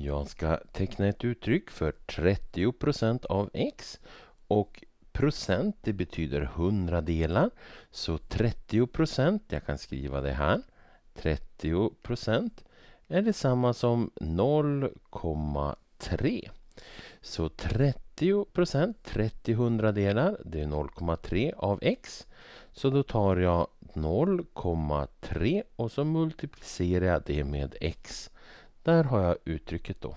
Jag ska teckna ett uttryck för 30 av x och procent det betyder hundradelar. Så 30 procent, jag kan skriva det här, 30 är detsamma som 0,3. Så 30 procent, 30 hundradelar, det är 0,3 av x. Så då tar jag 0,3 och så multiplicerar jag det med x. Där har jag uttrycket då.